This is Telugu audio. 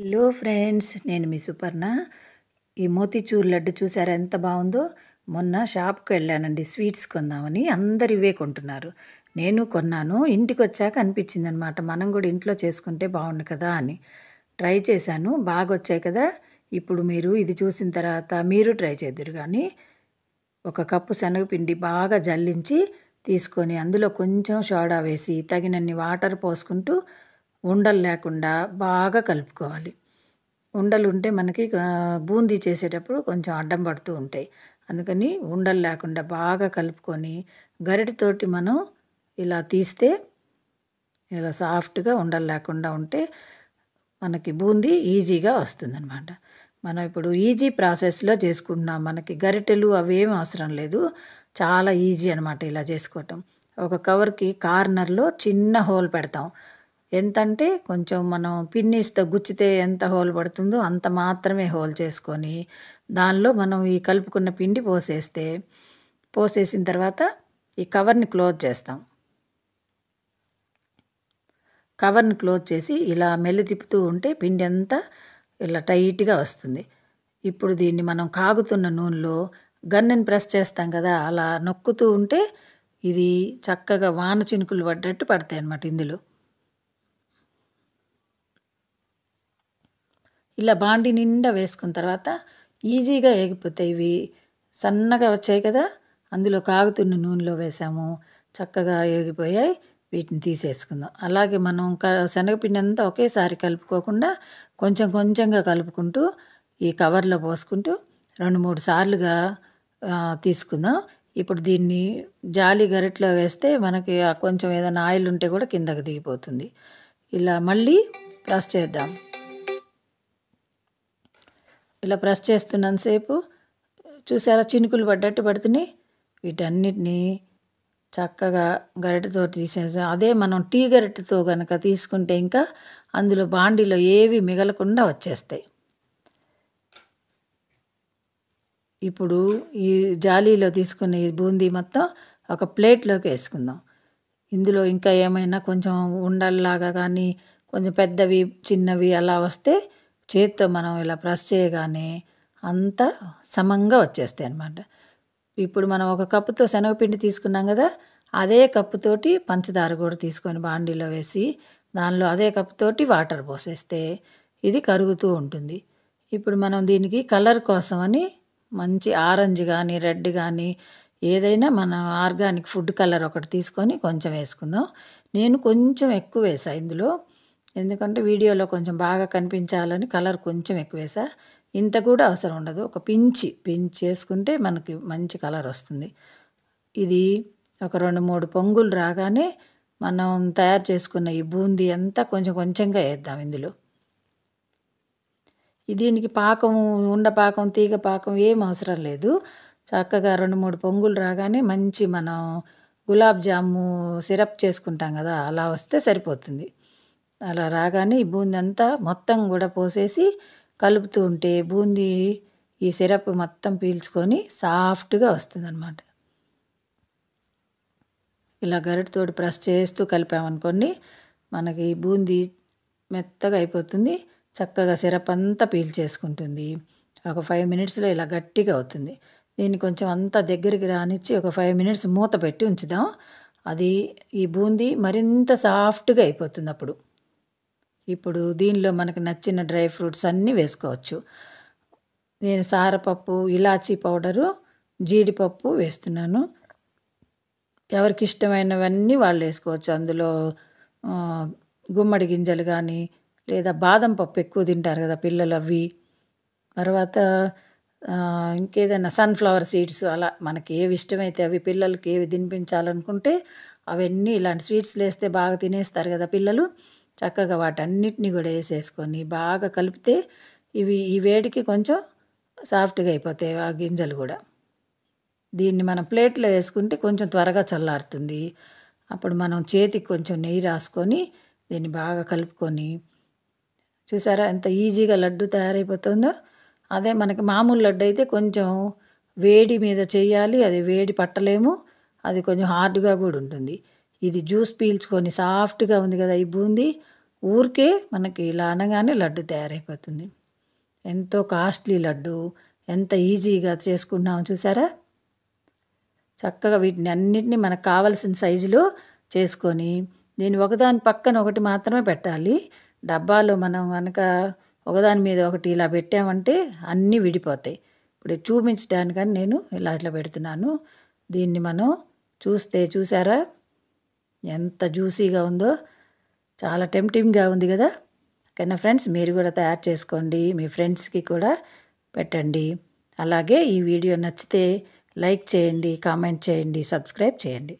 హలో ఫ్రెండ్స్ నేను మీ సుపర్ణ ఈ మోతీచూర్ లడ్డు చూసారా ఎంత బాగుందో మొన్న షాప్కి వెళ్ళానండి స్వీట్స్ కొందామని అందరు ఇవే కొంటున్నారు నేను కొన్నాను ఇంటికి వచ్చాక అనిపించింది అనమాట మనం కూడా ఇంట్లో చేసుకుంటే బాగుండు కదా అని ట్రై చేశాను బాగా వచ్చాయి కదా ఇప్పుడు మీరు ఇది చూసిన తర్వాత మీరు ట్రై చేద్దరు కానీ ఒక కప్పు శనగపిండి బాగా జల్లించి తీసుకొని అందులో కొంచెం సోడా వేసి తగినన్ని వాటర్ పోసుకుంటూ ఉండలు లేకుండా బాగా కలుపుకోవాలి ఉండలు ఉంటే మనకి బూందీ చేసేటప్పుడు కొంచెం అడ్డం పడుతూ ఉంటాయి అందుకని ఉండలు లేకుండా బాగా కలుపుకొని గరిటితోటి మనం ఇలా తీస్తే ఇలా సాఫ్ట్గా ఉండలు లేకుండా ఉంటే మనకి బూందీ ఈజీగా అనమాట మనం ఇప్పుడు ఈజీ ప్రాసెస్లో చేసుకుంటున్నాం మనకి గరిటెలు అవేం అవసరం లేదు చాలా ఈజీ అనమాట ఇలా చేసుకోవటం ఒక కవర్కి కార్నర్లో చిన్న హోల్ పెడతాం ఎంతంటే కొంచెం మనం పిన్నిస్తే గుచ్చితే ఎంత హోల్ పడుతుందో అంత మాత్రమే హోల్ చేసుకొని దానిలో మనం ఈ కలుపుకున్న పిండి పోసేస్తే పోసేసిన తర్వాత ఈ కవర్ని క్లోజ్ చేస్తాం కవర్ని క్లోజ్ చేసి ఇలా మెల్లి తిప్పుతూ ఉంటే పిండి అంతా ఇలా టైట్గా వస్తుంది ఇప్పుడు దీన్ని మనం కాగుతున్న నూనెలో గన్నెని ప్రెస్ చేస్తాం కదా అలా నొక్కుతూ ఉంటే ఇది చక్కగా వాన చినుకులు పడ్డట్టు పడతాయి అన్నమాట ఇందులో ఇలా బాండి నిండా వేసుకున్న తర్వాత ఈజీగా వేగిపోతాయి ఇవి సన్నగా వచ్చాయి కదా అందులో కాగుతున్న నూనెలో వేసాము చక్కగా వేగిపోయాయి వీటిని తీసేసుకుందాం అలాగే మనం క శనగపిండి అంతా ఒకేసారి కలుపుకోకుండా కొంచెం కొంచెంగా కలుపుకుంటూ ఈ కవర్లో పోసుకుంటూ రెండు మూడు సార్లుగా తీసుకుందాం ఇప్పుడు దీన్ని జాలి గరిట్లో వేస్తే మనకి కొంచెం ఏదైనా ఆయిల్ ఉంటే కూడా కిందకు దిగిపోతుంది ఇలా మళ్ళీ ప్రెస్ చేద్దాం ఇలా ప్రెస్ చేస్తున్నంతసేపు చూసారా చినుకులు పడ్డట్టు పడుతున్నాయి వీటన్నిటినీ చక్కగా గరిటతో తీసేసాం అదే మనం టీ గరిటతో కనుక తీసుకుంటే ఇంకా అందులో బాండీలో ఏవి మిగలకుండా వచ్చేస్తాయి ఇప్పుడు ఈ జాలీలో తీసుకున్న ఈ బూందీ మొత్తం ఒక ప్లేట్లోకి వేసుకుందాం ఇందులో ఇంకా ఏమైనా కొంచెం ఉండల్లాగా కానీ కొంచెం పెద్దవి చిన్నవి అలా వస్తే చేతితో మనం ఇలా ప్రెస్ చేయగానే అంతా సమంగా వచ్చేస్తాయి అన్నమాట ఇప్పుడు మనం ఒక కప్పుతో శనగపిండి తీసుకున్నాం కదా అదే కప్పుతోటి పంచదార కూడా తీసుకొని బాండీలో వేసి దానిలో అదే కప్పుతోటి వాటర్ పోసేస్తే ఇది కరుగుతూ ఉంటుంది ఇప్పుడు మనం దీనికి కలర్ కోసమని మంచి ఆరెంజ్ కానీ రెడ్ కానీ ఏదైనా మనం ఆర్గానిక్ ఫుడ్ కలర్ ఒకటి తీసుకొని కొంచెం వేసుకుందాం నేను కొంచెం ఎక్కువ వేసాను ఇందులో ఎందుకంటే వీడియోలో కొంచెం బాగా కనిపించాలని కలర్ కొంచెం ఎక్కువేసా ఇంత కూడా అవసరం ఉండదు ఒక పించి పించి చేసుకుంటే మనకి మంచి కలర్ వస్తుంది ఇది ఒక రెండు మూడు పొంగులు రాగానే మనం తయారు చేసుకున్న ఈ బూందీ అంతా కొంచెం కొంచెంగా వేద్దాం ఇందులో దీనికి పాకం ఉండ పాకం తీగ పాకం ఏం అవసరం లేదు చక్కగా రెండు మూడు పొంగులు రాగానే మంచి మనం గులాబ్ జాము సిరప్ చేసుకుంటాం కదా అలా వస్తే సరిపోతుంది అలా రాగానే ఈ బూందీ అంతా మొత్తం కూడా పోసేసి కలుపుతూ ఉంటే బూందీ ఈ సిరప్ మొత్తం పీల్చుకొని సాఫ్ట్గా వస్తుంది అనమాట ఇలా గరిటతోడు ప్రెస్ చేస్తూ కలిపామనుకోండి మనకి బూందీ మెత్తగా అయిపోతుంది చక్కగా సిరప్ అంతా పీల్చేసుకుంటుంది ఒక ఫైవ్ మినిట్స్లో ఇలా గట్టిగా అవుతుంది దీన్ని కొంచెం అంతా దగ్గరికి రానిచ్చి ఒక ఫైవ్ మినిట్స్ మూత పెట్టి ఉంచుదాం అది ఈ బూందీ మరింత సాఫ్ట్గా అయిపోతుంది అప్పుడు ఇప్పుడు దీనిలో మనకు నచ్చిన డ్రై ఫ్రూట్స్ అన్నీ వేసుకోవచ్చు నేను సారపప్పు ఇలాచీ పౌడరు జీడిపప్పు వేస్తున్నాను ఎవరికి ఇష్టమైనవన్నీ వాళ్ళు వేసుకోవచ్చు అందులో గుమ్మడి గింజలు కానీ లేదా బాదం పప్పు ఎక్కువ తింటారు కదా పిల్లలు అవి తర్వాత ఇంకేదైనా సన్ఫ్లవర్ సీడ్స్ అలా మనకి ఏవి ఇష్టమైతే అవి పిల్లలకి ఏవి తినిపించాలనుకుంటే అవన్నీ ఇలాంటి స్వీట్స్లు వేస్తే బాగా తినేస్తారు కదా పిల్లలు చక్కగా వాటన్నిటిని కూడా వేసేసుకొని బాగా కలిపితే ఇవి ఈ వేడికి కొంచెం సాఫ్ట్గా అయిపోతాయి ఆ గింజలు కూడా దీన్ని మనం ప్లేట్లో వేసుకుంటే కొంచెం త్వరగా చల్లారుతుంది అప్పుడు మనం చేతికి కొంచెం నెయ్యి రాసుకొని దీన్ని బాగా కలుపుకొని చూసారా ఎంత ఈజీగా లడ్డు తయారైపోతుందో అదే మనకి మామూలు లడ్డు అయితే కొంచెం వేడి మీద చేయాలి అది వేడి పట్టలేము అది కొంచెం హార్డ్గా కూడా ఉంటుంది ఇది జ్యూస్ పీల్చుకొని సాఫ్ట్గా ఉంది కదా ఈ బూందీ ఊరికే మనకి ఇలా అనగానే లడ్డు తయారైపోతుంది ఎంతో కాస్ట్లీ లడ్డు ఎంత ఈజీగా చేసుకున్నాం చూసారా చక్కగా వీటిని అన్నిటిని మనకు కావలసిన సైజులో చేసుకొని దీన్ని ఒకదాని పక్కన ఒకటి మాత్రమే పెట్టాలి డబ్బాలో మనం కనుక ఒకదాని మీద ఒకటి ఇలా పెట్టామంటే అన్నీ విడిపోతాయి ఇప్పుడు చూపించడానికని నేను ఇలా ఇట్లా పెడుతున్నాను దీన్ని మనం చూస్తే చూసారా ఎంత జ్యూసీగా ఉందో చాలా టెంప్టింగ్గా ఉంది కదా ఓకేనా ఫ్రెండ్స్ మీరు కూడా తయారు చేసుకోండి మీ ఫ్రెండ్స్కి కూడా పెట్టండి అలాగే ఈ వీడియో నచ్చితే లైక్ చేయండి కామెంట్ చేయండి సబ్స్క్రైబ్ చేయండి